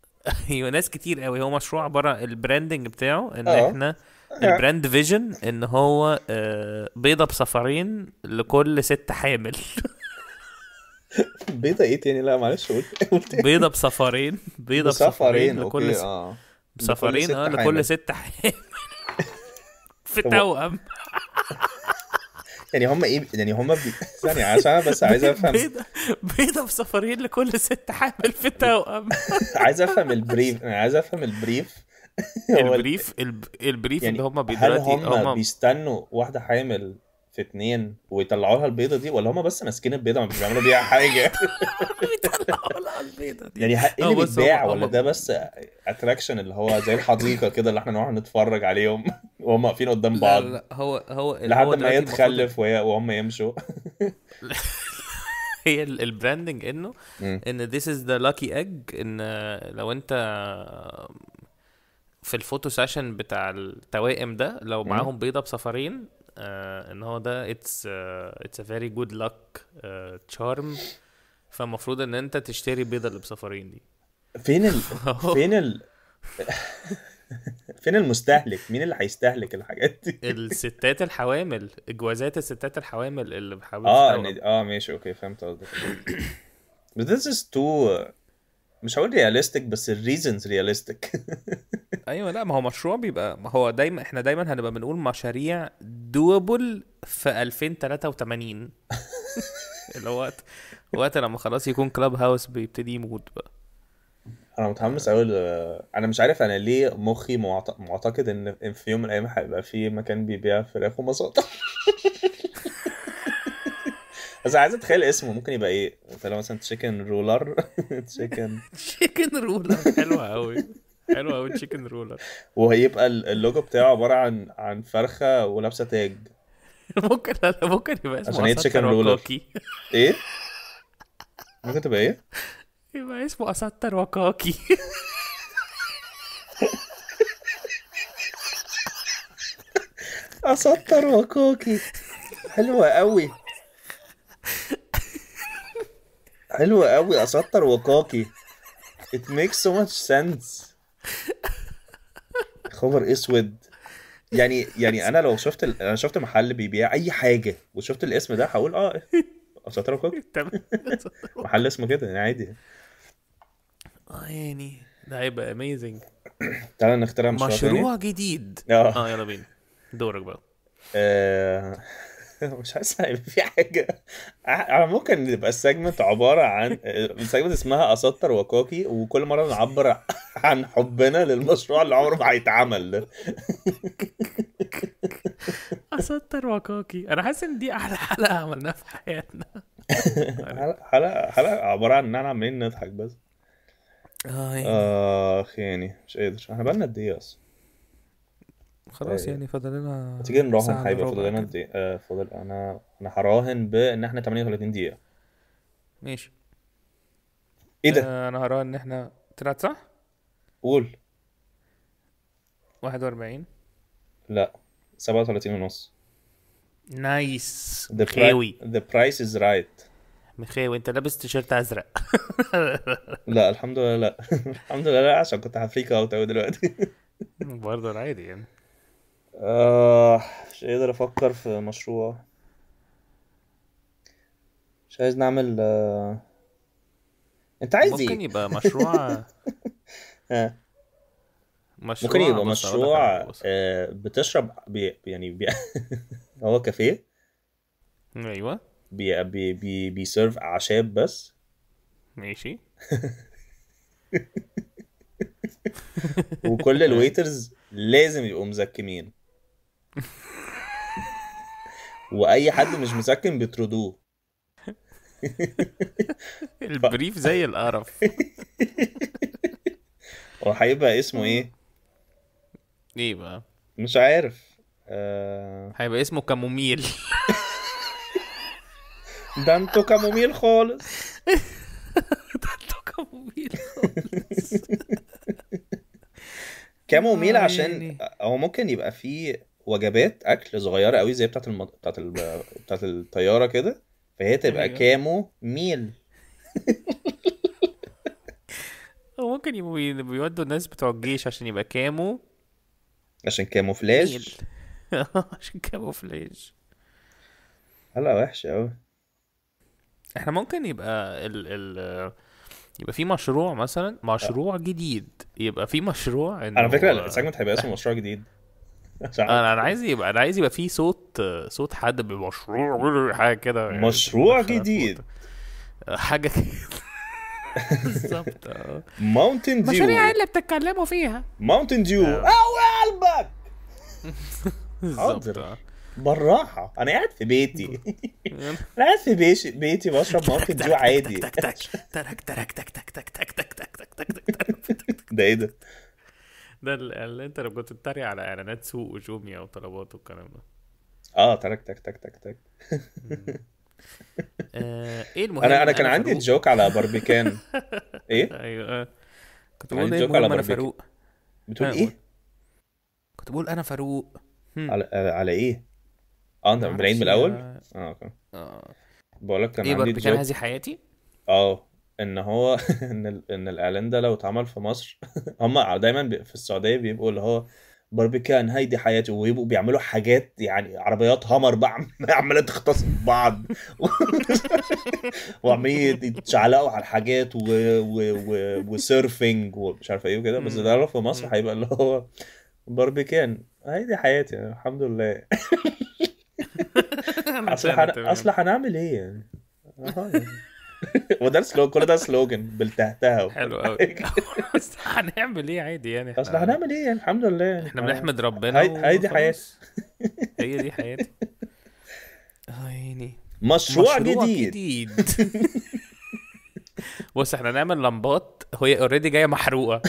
S1: ايوه ناس كتير قوي هو مشروع عباره البراندنج بتاعه ان أوه. احنا آه. البراند فيجن ان هو آه، بيضه بسفرين لكل ست حامل
S2: بيضه ايه تاني لا معلش قول إيه؟ بيضه
S1: بسفرين بيضه بسفرين لكل ست س- اه اه لكل ست حامل في توأم
S2: يعني هم ايه يعني هم بي... عشان بس عايز افهم بيضه
S1: بيضه في سفرين لكل ست حامل في توأم
S2: عايز افهم البريف يعني عايز افهم البريف البريف البريف يعني اللي هم دلوقتي هل هم, هم بيستنوا واحده حامل في اتنين ويطلعوا لها البيضه دي ولا هم بس ماسكين البيضه ما بيعملوا بيها
S1: حاجه بيطلعوا لها البيضه دي يعني ايه اللي بيتباع ولا ده
S2: بس اتراكشن اللي هو زي الحديقه كده اللي احنا نروح نتفرج عليهم وهم واقفين قدام بعض لا, لا هو هو لحد ما يتخلف وهم يمشوا
S1: هي البراندنج انه ان ذيس از ذا لاكي ايج ان لو انت في الفوتو سيشن بتاع التوائم ده لو معاهم بيضه بسفرين آه ان هو ده اتس اتس ا فيري جود لك تشارم فالمفروض ان انت تشتري البيضه اللي بسفرين دي
S2: فين ال... فين ال... فين المستهلك مين
S1: اللي هيستهلك الحاجات دي الستات الحوامل جوازات الستات الحوامل اللي بحاول اه يعني-
S2: اه ماشي اوكي فهمت قصدك بس this is too
S1: مش هقول realistic بس الريزنز realistic ايوه لا ما هو مشروع بيبقى ما هو دايما احنا دايما هنبقى بنقول مشاريع دوبل في 2083 اللي هو وقت وقت لما خلاص يكون كلاب هاوس بيبتدي يموت بقى
S2: انا متحمس قوي انا مش عارف انا ليه مخي معتقد ان في يوم من الايام هيبقى في مكان بيبيع فراخ ومساطة بس عايز اتخيل اسمه ممكن يبقى ايه فلو مثلا تشيكن رولر تشيكن تشيكن رولر حلوه قوي
S1: حلوه قوي تشيكن رولر
S2: وهيبقى اللوجو بتاعه عباره عن عن فرخه ولابسه تاج
S1: ممكن ممكن يبقى اسمه عشان ايه تشيكن رولر
S2: ايه ممكن تبقى ايه
S1: يبقى اسمه أساتر وكاكي أسطر وكوكي حلوة قوي
S2: حلوة قوي أسطر وكاكي it makes so much sense خبر اسود يعني يعني انا لو شفت ال... انا شفت محل بيبيع اي حاجه وشفت الاسم ده هقول اه اسطر آه، وكوكي تمام محل اسمه كده يعني عادي
S1: اه يعني ده هيبقى اميزنج
S2: تعالى نخترع مشروع مشروع جديد آه. اه, يلا بينا دورك بقى آه، مش حاسس في حاجه ممكن يبقى السيجمنت عباره عن السيجمنت آه، اسمها اسطر وكوكي وكل مره نعبر عن حبنا للمشروع اللي عمره ما هيتعمل ده
S1: اسطر وكوكي انا حاسس ان دي احلى حلقه عملناها في حياتنا
S2: حلقه حلقه عباره عن ان احنا عمالين نضحك بس اه يعني. آه، اخ يعني مش قادر احنا بقالنا قد ايه اصلا
S1: خلاص إيه. يعني فاضل لنا تيجي نراهن حبيبي فاضل لنا
S2: قد ايه آه، فاضل انا انا هراهن بان احنا 38 دقيقه
S1: ماشي ايه ده آه انا هراهن ان احنا طلعت صح قول 41
S2: لا 37 ونص
S1: نايس ذا pri-
S2: the price is right
S1: مخاوي انت لابس تيشيرت ازرق
S2: لا الحمد لله لا الحمد لله لا عشان كنت هفريك اوت قوي دلوقتي برضه العادي يعني آه مش قادر افكر في مشروع مش عايز نعمل آه، انت عايز ايه ممكن يبقى مشروع آه. مشروع ممكن يبقى مشروع آه، بتشرب بي... يعني بي... هو كافيه ايوه بي بي بي بيسيرف اعشاب بس
S1: ماشي وكل الويترز لازم
S2: يبقوا مزكمين واي حد مش مسكن بيطردوه البريف زي القرف هو هيبقى اسمه ايه؟ ايه بقى؟
S1: مش عارف آه. هيبقى اسمه كاموميل ده كاموميل خالص ده كاموميل
S2: خالص
S1: كاموميل عشان
S2: هو ممكن يبقى فيه وجبات اكل صغيره قوي زي بتاعت المط... بتاعت ال... بتاعت الطياره كده فهي تبقى كامو ميل
S1: ممكن يبقوا بيودوا الناس بتوع الجيش عشان يبقى كامو
S2: عشان كاموفلاج
S1: عشان كاموفلاج
S2: هلا وحش قوي
S1: احنا ممكن يبقى ال ال يبقى في مشروع مثلا مشروع آه. جديد يبقى في مشروع انه على فكره السجمنت هيبقى اسمه مشروع جديد انا انا عايز يبقى انا عايز يبقى في صوت صوت حد بمشروع حاجه كده يعني مشروع جديد حاجه كده بالظبط
S2: ماونتن ديو المشاريع
S1: اللي بتتكلموا فيها
S2: ماونتن ديو قوي قلبك حاضر آه. بالراحه انا قاعد في بيتي انا قاعد في بيش... بيتي بشرب ماركت ديو عادي تك تك تك تك تك تك تك تك تك
S1: تك تك تك ده ايه ده؟ ده اللي انت لو كنت بتتريق على اعلانات سوق وجوميا وطلبات والكلام ده
S2: اه تك تك تك تك تك
S1: ايه المهم انا انا كان عندي جوك
S2: على باربيكان ايه؟ ايوه كنت بقول ايه المهم انا فاروق بتقول ايه؟
S1: كنت بقول انا فاروق
S2: على على ايه؟ اه انت مبدئيا من الاول؟ آه. اه اوكي اه بقول لك كان ايه عندي كان هذه حياتي؟ اه ان هو ان ان الاعلان ده لو اتعمل في مصر هم دايما في السعوديه بيبقوا اللي هو باربيكان هيدي حياتي ويبقوا بيعملوا حاجات يعني عربيات هامر بقى عماله تختص بعض وعمالين يتشعلقوا على الحاجات و... و... و... وسيرفنج ومش عارف ايه وكده بس ده في مصر هيبقى اللي هو باربيكان هيدي حياتي الحمد لله اصل اصل هنعمل ايه يعني وده سلوجن كل ده سلوجن بالتهتها حلو قوي
S1: هنعمل ايه عادي يعني اصل هنعمل
S2: ايه يعني الحمد لله يعني. احنا بنحمد آه. ربنا هي دي
S1: حياتي هي آه، دي حياتي عيني مشروع, مشروع جديد, جديد. بص احنا هنعمل لمبات هي اوريدي جايه محروقه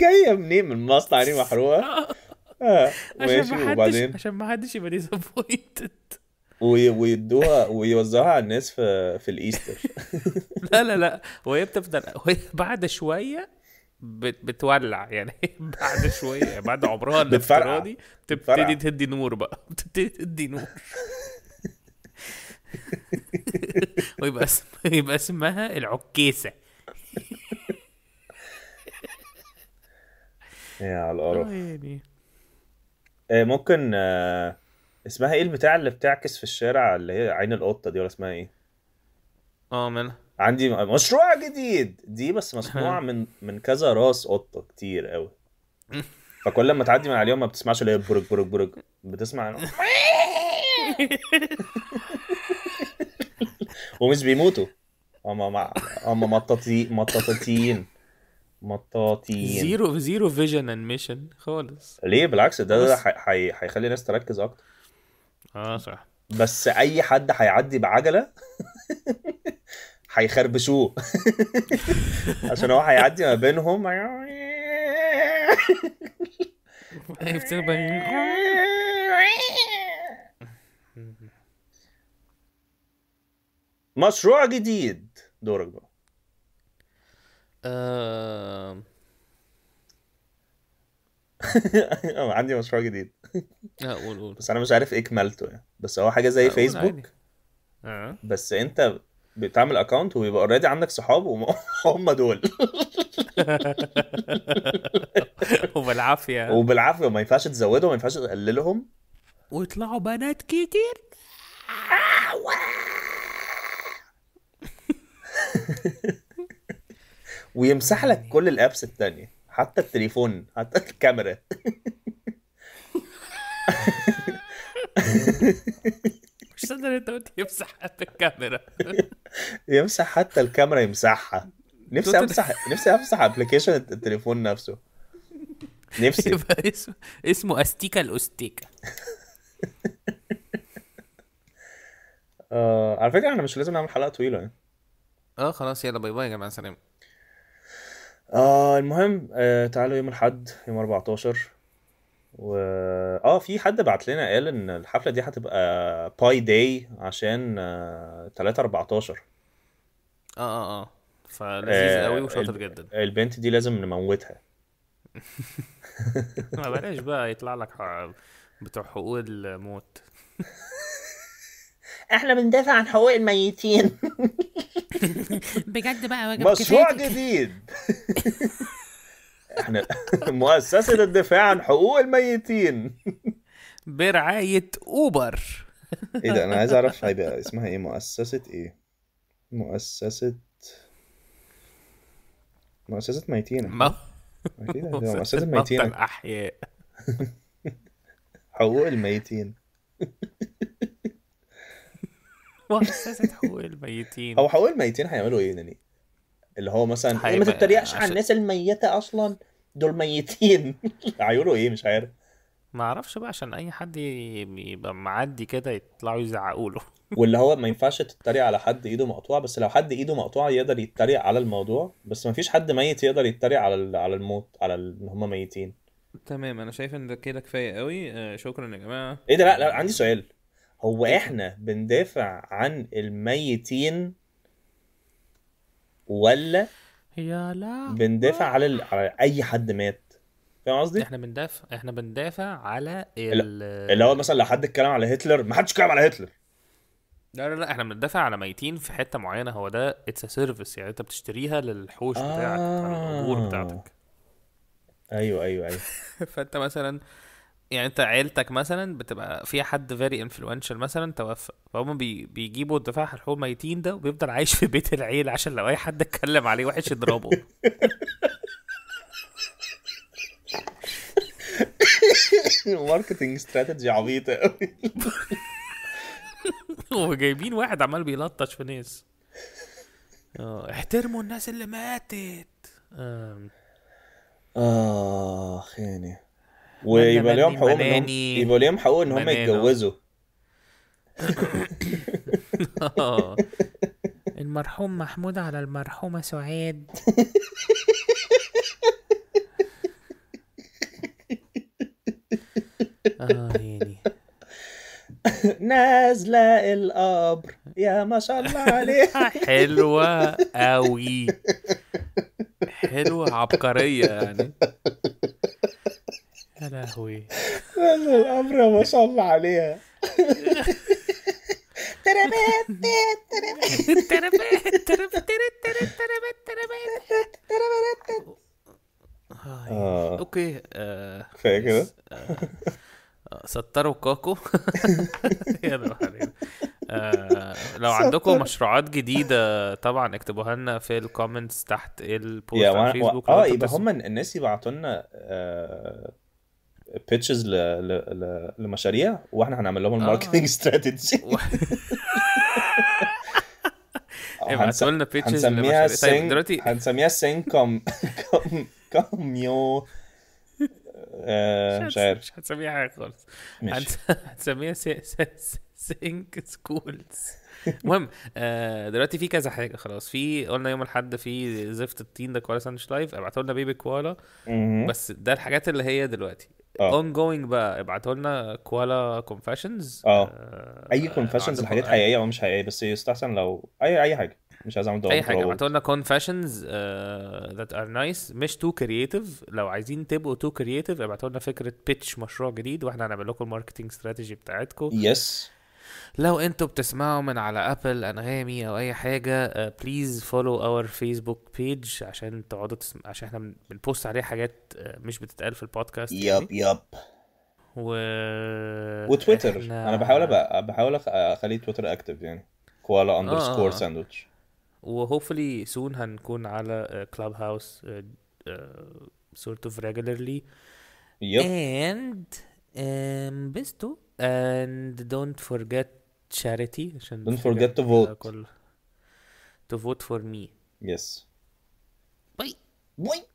S1: جايه منين من مصنع دي يعني محروقه آه. آه، عشان ما حدش عشان ما حدش يبقى ديسابوينتد
S2: ويدوها ويوزعوها على الناس في في الايستر
S1: لا لا لا وهي بتفضل وهي بعد شويه بت... بتولع يعني بعد شويه يعني بعد عمرها الافتراضي بتبتدي تدي نور بقى بتبتدي تدي نور ويبقى اسم... يبقى اسمها العكيسه
S2: يا على القرف آه، يعني آه، ممكن آه، اسمها ايه البتاع اللي بتعكس في الشارع اللي هي عين القطه دي ولا اسمها ايه؟ اه من عندي مشروع جديد دي بس مصنوعه من من كذا راس قطه كتير قوي فكل ما تعدي من عليهم ما بتسمعش اللي هي برج برج برج بتسمع ومش بيموتوا هم هم مطاطيين مطاطين
S1: زيرو زيرو فيجن اند ميشن خالص ليه بالعكس ده, ده
S2: حي... هيخلي الناس تركز اكتر اه صح بس اي حد هيعدي بعجله هيخربشوه عشان هو هيعدي ما بينهم مشروع جديد دورك بقى آه... عندي مشروع جديد لا قول قول بس انا مش عارف ايه كمالته يعني بس هو حاجه زي فيسبوك آه. بس انت بتعمل اكونت ويبقى اوريدي عندك صحاب وهم دول
S1: وبالعافيه
S2: وبالعافيه ما ينفعش تزودهم وما ينفعش تقللهم
S1: ويطلعوا بنات كتير
S2: ويمسح لك كل الابس الثانيه حتى التليفون حتى الكاميرا
S1: مش قادر انت قلت يمسح حتى الكاميرا
S2: يمسح حتى الكاميرا يمسحها نفسي امسح نفسي امسح ابلكيشن التليفون نفسه نفسي
S1: اسمه اسمه استيكا الاستيكا
S2: آه على فكره احنا مش لازم نعمل حلقه طويله يعني
S1: اه خلاص يلا باي باي يا جماعه سلام
S2: آه المهم آه تعالوا يوم الحد يوم 14 و اه في حد بعت لنا قال ان الحفله دي هتبقى باي داي عشان آه 3 14
S1: اه اه اه فلذيذ آه قوي وشاطر جدا
S2: البنت دي لازم نموتها
S1: ما بلاش بقى يطلع لك بتوع حقوق الموت
S2: احنا بندافع عن حقوق الميتين
S1: بجد بقى واجب مشروع
S2: جديد احنا مؤسسة الدفاع عن حقوق الميتين برعاية اوبر ايه ده انا عايز اعرف هيبقى اسمها ايه مؤسسة ايه مؤسسة مؤسسة ميتين م... إيه مؤسسة ميتين الأحياء حقوق الميتين
S1: حقوق الميتين هو حقوق
S2: الميتين هيعملوا ايه يعني؟ اللي هو مثلا إيه ما تتريقش على الناس الميتة اصلا دول ميتين هيقولوا ايه مش عارف ما اعرفش بقى عشان اي حد يبقى معدي كده يطلعوا يزعقوا له واللي هو ما ينفعش تتريق على حد ايده مقطوعه بس لو حد ايده مقطوعه يقدر يتريق على الموضوع بس ما فيش حد ميت يقدر يتريق على على الموت على ان هم ميتين
S1: تمام انا شايف ان ده كده كفايه قوي آه شكرا يا جماعه ايه ده لا, لا
S2: عندي سؤال هو إيه؟ احنا بندافع عن الميتين ولا
S1: يا لا
S2: بندافع على, ال... على اي حد مات
S1: فاهم قصدي؟ احنا بندافع احنا بندافع على ال... اللي هو مثلا لو حد
S2: اتكلم على هتلر ما حدش اتكلم على هتلر
S1: لا لا لا احنا بندافع على ميتين في حته معينه هو ده اتس سيرفيس يعني انت بتشتريها للحوش يعني آه.
S2: بتاعك القبور بتاعتك ايوه ايوه ايوه
S1: فانت مثلا يعني انت عيلتك مثلا بتبقى فيها حد فيري انفلونشال مثلا توفى فهم بي بيجيبوا الدفاع الحقوق ميتين ده وبيفضل عايش في بيت العيله عشان لو اي حد اتكلم عليه وحش يضربه ماركتنج استراتيجي عبيطه قوي وجايبين واحد عمال بيلطش في ناس آه، احترموا الناس اللي ماتت اه,
S2: آه، خيني ويبقى ليهم حقوق ان هم يبقى ليهم حقوق ان هم يتجوزوا
S1: المرحوم محمود على المرحومة سعاد آه، يعني.
S2: نازلة القبر يا ما شاء الله عليها
S1: حلوة قوي حلوة عبقرية يعني يا لهوي
S2: الامر ما شاء الله عليها
S1: آه. اوكي آه، كفايه كده ستروا كاكو يلا لو عندكم مشروعات جديده طبعا اكتبوها لنا في الكومنتس تحت البوست على الفيسبوك اه يبقى هم
S2: الناس يبعتوا لنا آه، بيتشز لمشاريع واحنا هنعمل لهم الماركتنج استراتيجي ابعتوا لنا بيتشز هنسميها طيب، دلوقتي هنسميها سينك كوم كوم كوميو مش عارف مش
S1: هنسميها حاجه خالص هنسميها سينك سكولز المهم آه، دلوقتي في كذا حاجه خلاص في قلنا يوم الاحد في زفت الطين ده كوالا ساندويتش لايف ابعتوا لنا بيبي كوالا بس ده الحاجات اللي هي دلوقتي اون آه. جوينج بقى ابعتوا لنا كوالا آه. كونفشنز
S2: اه اي كونفشنز الحاجات حقيقيه او مش حقيقيه بس يستحسن لو اي اي حاجه مش عايز اعمل اي حاجه ابعتوا
S1: لنا كونفشنز ذات ار نايس مش تو كرييتيف لو عايزين تبقوا تو كرييتيف ابعتوا لنا فكره بيتش مشروع جديد واحنا هنعمل لكم الماركتنج استراتيجي بتاعتكم يس yes. لو انتوا بتسمعوا من على ابل انغامي او اي حاجه بليز فولو اور فيسبوك بيج عشان تقعدوا تسم... عشان احنا بنبوست عليه حاجات آه، مش بتتقال في البودكاست
S2: يعني. يب يب
S1: و وتويتر احنا... انا بحاول
S2: أبقى... بحاول اخلي تويتر اكتف يعني كوالا اندرسكور آه. ساندوتش
S1: وهوفلي سون هنكون على كلاب هاوس سورت اوف ريجولرلي يب اند um, اند دونت فورجيت charity عشان don't forget to vote كل... to vote for me yes Bye. Bye.